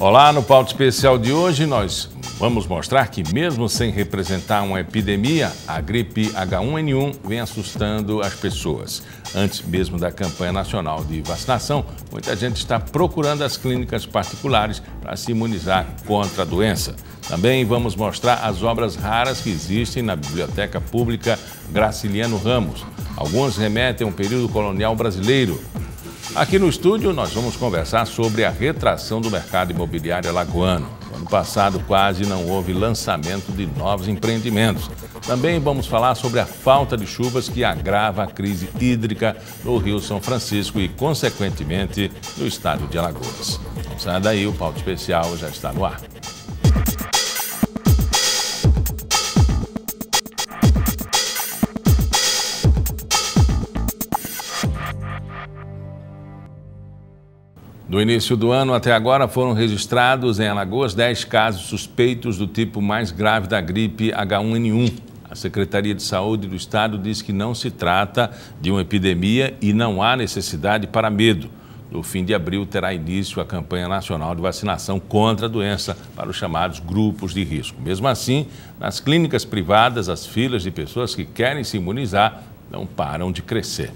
Olá, no pauta especial de hoje nós vamos mostrar que mesmo sem representar uma epidemia, a gripe H1N1 vem assustando as pessoas. Antes mesmo da campanha nacional de vacinação, muita gente está procurando as clínicas particulares para se imunizar contra a doença. Também vamos mostrar as obras raras que existem na Biblioteca Pública Graciliano Ramos. Alguns remetem ao período colonial brasileiro. Aqui no estúdio, nós vamos conversar sobre a retração do mercado imobiliário alagoano. No ano passado, quase não houve lançamento de novos empreendimentos. Também vamos falar sobre a falta de chuvas que agrava a crise hídrica no Rio São Francisco e, consequentemente, no estado de Alagoas. Não sai daí, o pauta especial já está no ar. Do início do ano até agora foram registrados em Alagoas 10 casos suspeitos do tipo mais grave da gripe H1N1. A Secretaria de Saúde do Estado diz que não se trata de uma epidemia e não há necessidade para medo. No fim de abril terá início a campanha nacional de vacinação contra a doença para os chamados grupos de risco. Mesmo assim, nas clínicas privadas, as filas de pessoas que querem se imunizar não param de crescer.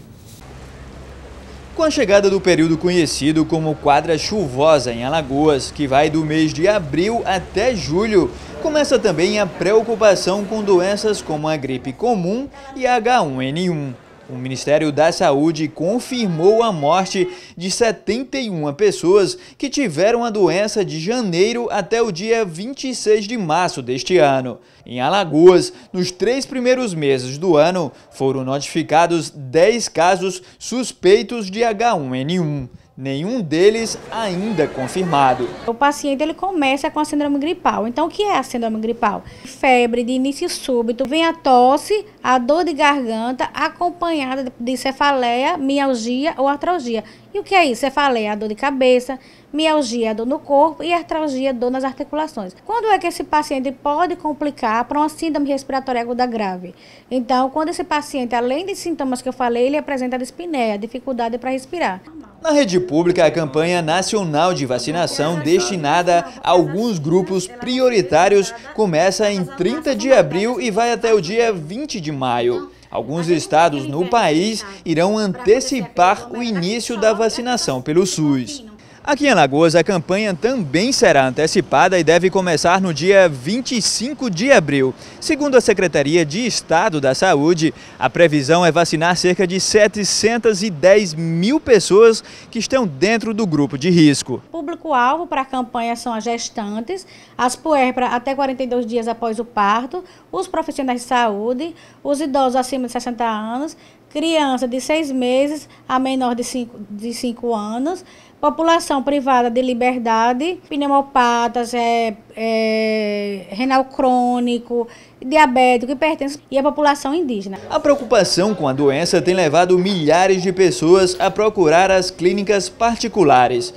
Com a chegada do período conhecido como quadra chuvosa em Alagoas, que vai do mês de abril até julho, começa também a preocupação com doenças como a gripe comum e H1N1. O Ministério da Saúde confirmou a morte de 71 pessoas que tiveram a doença de janeiro até o dia 26 de março deste ano. Em Alagoas, nos três primeiros meses do ano, foram notificados 10 casos suspeitos de H1N1 nenhum deles ainda confirmado. O paciente ele começa com a síndrome gripal. Então, o que é a síndrome gripal? Febre de início súbito, vem a tosse, a dor de garganta, acompanhada de cefaleia, mialgia ou artralgia. E o que é isso? Cefaleia, a dor de cabeça, mialgia, a dor no corpo e artralgia, dor nas articulações. Quando é que esse paciente pode complicar para uma síndrome respiratória aguda grave? Então, quando esse paciente, além dos sintomas que eu falei, ele apresenta dispneia, dificuldade para respirar. Na rede pública, a campanha nacional de vacinação destinada a alguns grupos prioritários começa em 30 de abril e vai até o dia 20 de maio. Alguns estados no país irão antecipar o início da vacinação pelo SUS. Aqui em Alagoas, a campanha também será antecipada e deve começar no dia 25 de abril. Segundo a Secretaria de Estado da Saúde, a previsão é vacinar cerca de 710 mil pessoas que estão dentro do grupo de risco. Público-alvo para a campanha são as gestantes, as puérperas até 42 dias após o parto, os profissionais de saúde, os idosos acima de 60 anos, criança de seis meses a menor de cinco, de cinco anos, população privada de liberdade, pneumopatas, é, é, renal crônico, diabético, hipertenso e a população indígena. A preocupação com a doença tem levado milhares de pessoas a procurar as clínicas particulares.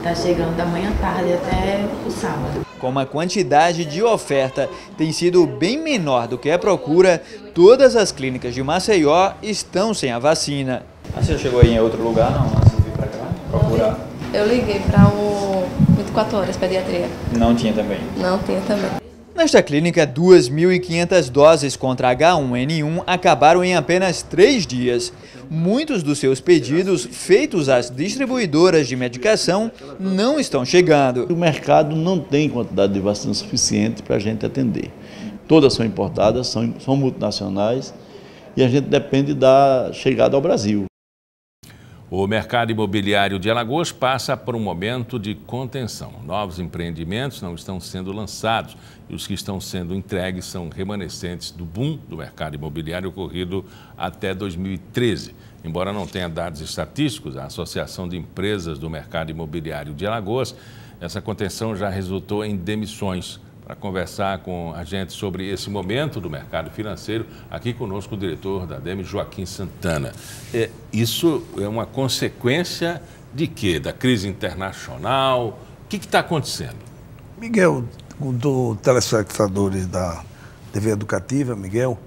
Está chegando da manhã tarde até como a quantidade de oferta tem sido bem menor do que a procura, todas as clínicas de Maceió estão sem a vacina. A ah, senhora chegou aí em outro lugar, não? Você veio para cá procurar? Eu liguei para o 24 Horas Pediatria. Não tinha também? Não tinha também. Nesta clínica, 2.500 doses contra H1N1 acabaram em apenas três dias. Muitos dos seus pedidos, feitos às distribuidoras de medicação, não estão chegando. O mercado não tem quantidade de vacina suficiente para a gente atender. Todas são importadas, são, são multinacionais e a gente depende da chegada ao Brasil. O mercado imobiliário de Alagoas passa por um momento de contenção. Novos empreendimentos não estão sendo lançados e os que estão sendo entregues são remanescentes do boom do mercado imobiliário ocorrido até 2013. Embora não tenha dados estatísticos, a Associação de Empresas do Mercado Imobiliário de Alagoas, essa contenção já resultou em demissões para conversar com a gente sobre esse momento do mercado financeiro. Aqui conosco o diretor da DEME, Joaquim Santana. É, isso é uma consequência de quê? Da crise internacional? O que está acontecendo? Miguel, do telespectadores da TV Educativa, Miguel,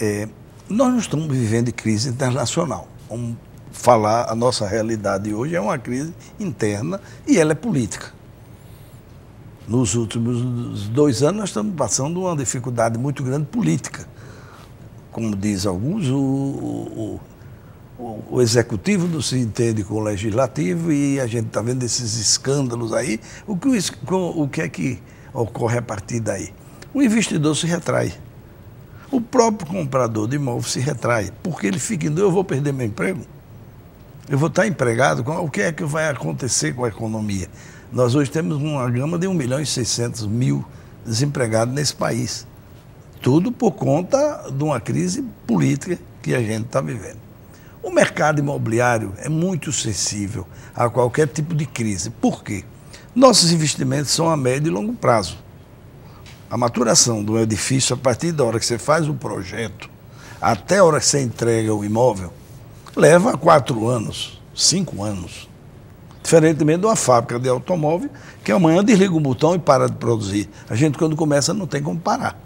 é, nós não estamos vivendo crise internacional. Vamos falar, a nossa realidade hoje é uma crise interna e ela é política. Nos últimos dois anos, nós estamos passando uma dificuldade muito grande política. Como diz alguns, o, o, o, o executivo não se entende com o legislativo e a gente está vendo esses escândalos aí. O que, o que é que ocorre a partir daí? O investidor se retrai. O próprio comprador de imóvel se retrai, porque ele fica indo, eu vou perder meu emprego. Eu vou estar tá empregado, o que é que vai acontecer com a economia? Nós hoje temos uma gama de 1 milhão e 600 mil desempregados nesse país. Tudo por conta de uma crise política que a gente está vivendo. O mercado imobiliário é muito sensível a qualquer tipo de crise. Por quê? Nossos investimentos são a médio e longo prazo. A maturação do edifício, a partir da hora que você faz o projeto, até a hora que você entrega o imóvel, leva quatro anos, cinco anos. Diferentemente de uma fábrica de automóvel, que amanhã desliga o botão e para de produzir. A gente, quando começa, não tem como parar.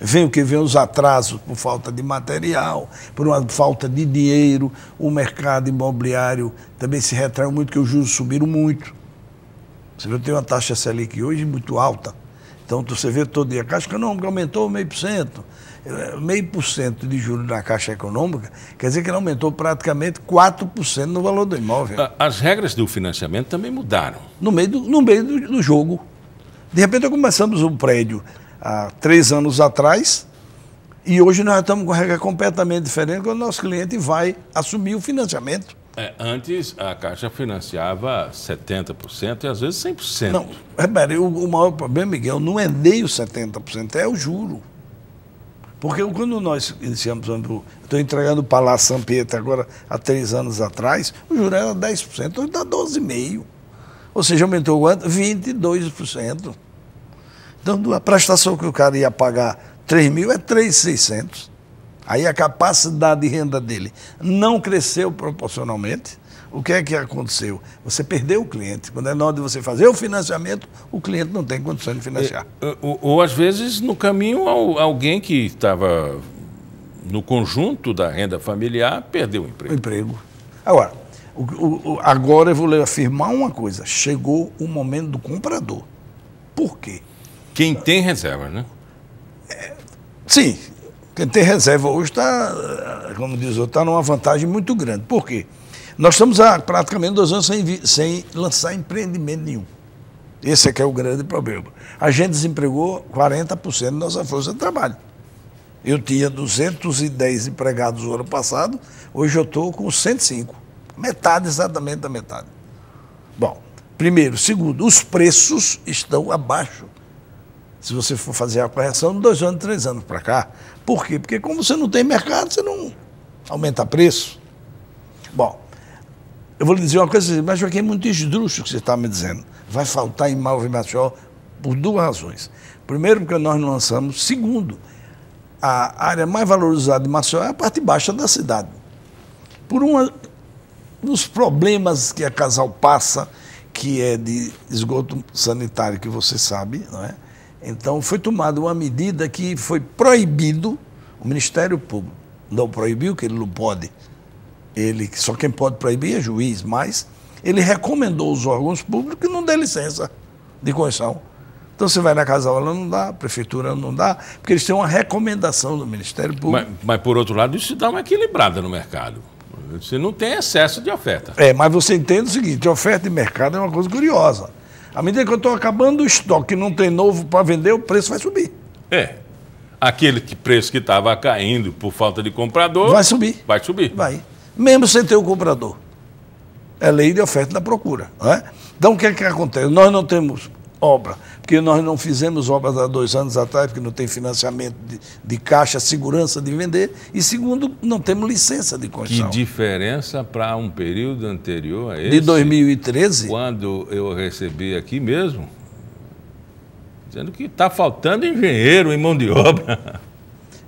Vem o que vem os atrasos por falta de material, por uma falta de dinheiro, o mercado imobiliário também se retraiu muito, porque os juros subiram muito. Você vê, tem uma taxa Selic hoje muito alta. Então, você vê todo dia, a Caixa não aumentou meio por cento meio por cento de juros da Caixa Econômica, quer dizer que ele aumentou praticamente 4% no valor do imóvel. Ah, as regras do financiamento também mudaram. No meio do, no meio do, do jogo. De repente, começamos um prédio há três anos atrás e hoje nós estamos com regra completamente diferente quando o nosso cliente vai assumir o financiamento. É, antes a Caixa financiava 70% e às vezes 100%. Não, repare, o, o maior problema, Miguel, não é nem o 70%, é o juro. Porque quando nós iniciamos, estou entregando o Palácio Pietro agora há três anos atrás, o juro era 10%, hoje está 12,5%. Ou seja, aumentou quanto? 22%. Então, a prestação que o cara ia pagar 3 mil é 3,600. Aí a capacidade de renda dele não cresceu proporcionalmente o que é que aconteceu? Você perdeu o cliente. Quando é na hora de você fazer o financiamento, o cliente não tem condição de financiar. É, é, ou, ou, às vezes, no caminho, alguém que estava no conjunto da renda familiar perdeu o emprego. O emprego. Agora, o, o, agora eu vou afirmar uma coisa: chegou o momento do comprador. Por quê? Quem tem reserva, né? É, sim, quem tem reserva hoje está, eh, como diz o outro, está numa vantagem muito grande. Por quê? Nós estamos há praticamente dois anos sem, sem lançar empreendimento nenhum. Esse é que é o grande problema. A gente desempregou 40% da nossa força de trabalho. Eu tinha 210 empregados no ano passado, hoje eu estou com 105. Metade exatamente da metade. Bom, primeiro. Segundo, os preços estão abaixo. Se você for fazer a correção de dois anos, três anos para cá. Por quê? Porque como você não tem mercado, você não aumenta preço. Bom, eu vou lhe dizer uma coisa, mas Joaquim, é muito esdrúxulo que você está me dizendo. Vai faltar em Malve e Machó por duas razões. Primeiro, porque nós não lançamos. Segundo, a área mais valorizada de Maceió é a parte baixa da cidade. Por uma dos problemas que a Casal passa, que é de esgoto sanitário, que você sabe, não é? Então foi tomada uma medida que foi proibido o Ministério Público. Não proibiu, que ele não pode, ele, só quem pode proibir é juiz, mas ele recomendou os órgãos públicos que não dê licença de construção. Então você vai na casa aula, não dá, a prefeitura não dá, porque eles têm uma recomendação do Ministério Público. Mas, mas por outro lado, isso dá uma equilibrada no mercado. Você não tem excesso de oferta. É, mas você entende o seguinte: oferta e mercado é uma coisa curiosa. À medida que eu estou acabando o estoque e não tem novo para vender, o preço vai subir. É. Aquele que, preço que estava caindo por falta de comprador. Vai subir. Vai subir. Vai mesmo sem ter o comprador. É lei de oferta e da procura. É? Então, o que é que acontece? Nós não temos obra, porque nós não fizemos obras há dois anos atrás, porque não tem financiamento de, de, caixa, segurança de vender, e segundo, não temos licença de construção. Que diferença para um período anterior a esse? De 2013? Quando eu recebi aqui mesmo, dizendo que está faltando engenheiro em mão de obra.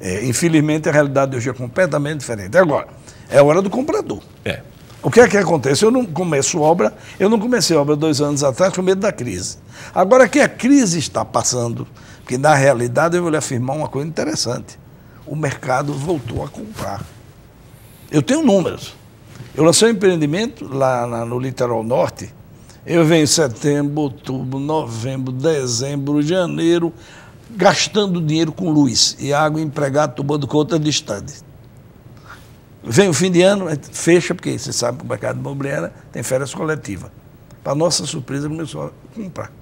É, infelizmente, a realidade hoje é completamente diferente. Agora, é a hora do comprador. É. O que é que acontece? Eu não começo obra, eu não comecei obra dois anos atrás com medo da crise. Agora que a crise está passando, porque na realidade eu vou lhe afirmar uma coisa interessante: o mercado voltou a comprar. Eu tenho números. Eu lancei um empreendimento lá na, no litoral norte. Eu venho em setembro, outubro, novembro, dezembro, janeiro, gastando dinheiro com luz e água empregada tomando conta de estande. Vem o fim de ano, é, fecha, porque você sabe que o mercado imobiliário tem férias coletivas. Para nossa surpresa, começou a comprar.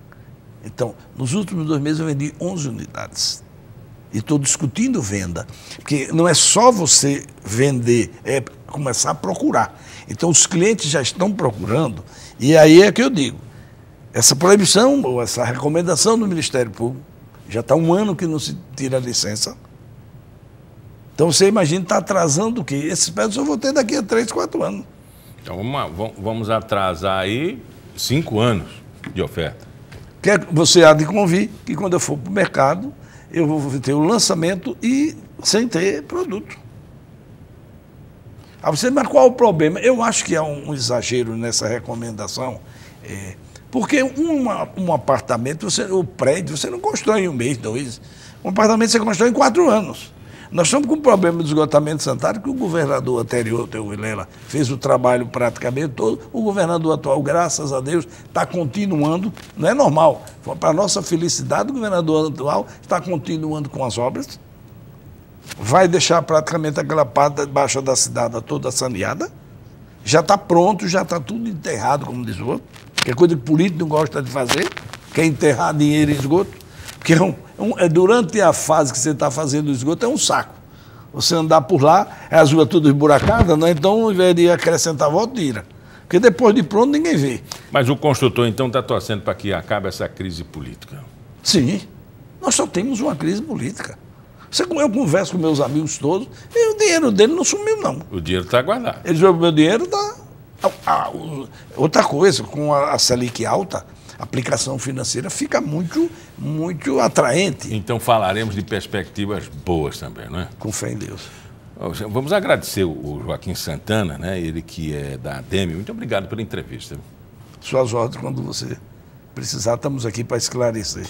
Então, nos últimos dois meses eu vendi 11 unidades. E estou discutindo venda. Porque não é só você vender, é começar a procurar. Então, os clientes já estão procurando. E aí é que eu digo: essa proibição, ou essa recomendação do Ministério Público, já está um ano que não se tira a licença. Então você imagina, está atrasando o quê? Esses pés eu vou ter daqui a três, quatro anos. Então vamos, vamos atrasar aí cinco anos de oferta. Quer, é, você há de convir que quando eu for para o mercado, eu vou ter o lançamento e sem ter produto. Aí ah, você, mas qual o problema? Eu acho que há um exagero nessa recomendação. É, porque uma, um apartamento, você, o prédio, você não constrói em um mês, dois. Um apartamento você constrói em quatro anos. Nós estamos com um problema de esgotamento sanitário que o governador anterior, Teu Vilela, fez o trabalho praticamente todo. O governador atual, graças a Deus, está continuando. Não é normal. Para nossa felicidade, o governador atual está continuando com as obras. Vai deixar praticamente aquela parte baixa da cidade toda saneada. Já está pronto, já está tudo enterrado, como diz o outro que é coisa que o político não gosta de fazer, que é enterrar dinheiro em esgoto, porque é um, é, é durante a fase que você está fazendo o esgoto é um saco. Você andar por lá, é as ruas todas esburacada, né? então ao invés de acrescentar volta, tira. Porque depois de pronto ninguém vê. Mas o construtor então está torcendo para que acabe essa crise política? Sim. Nós só temos uma crise política. eu converso com meus amigos todos e o dinheiro dele não sumiu, não. O dinheiro está guardado. Eles o meu dinheiro está ah, ah, outra coisa, com a Selic alta, a aplicação financeira fica muito, muito atraente. Então falaremos de perspectivas boas também, não é? Com fé em Deus. Vamos agradecer o Joaquim Santana, né? ele que é da ADEME. Muito obrigado pela entrevista. Suas ordens quando você precisar, estamos aqui para esclarecer.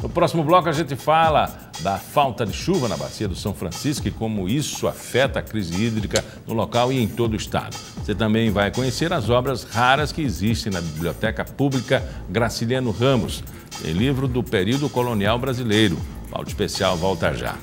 No próximo bloco a gente fala da falta de chuva na bacia do São Francisco e como isso afeta a crise hídrica no local e em todo o estado. Você também vai conhecer as obras raras que existem na Biblioteca Pública Graciliano Ramos, em livro do período colonial brasileiro. Paulo Especial volta já.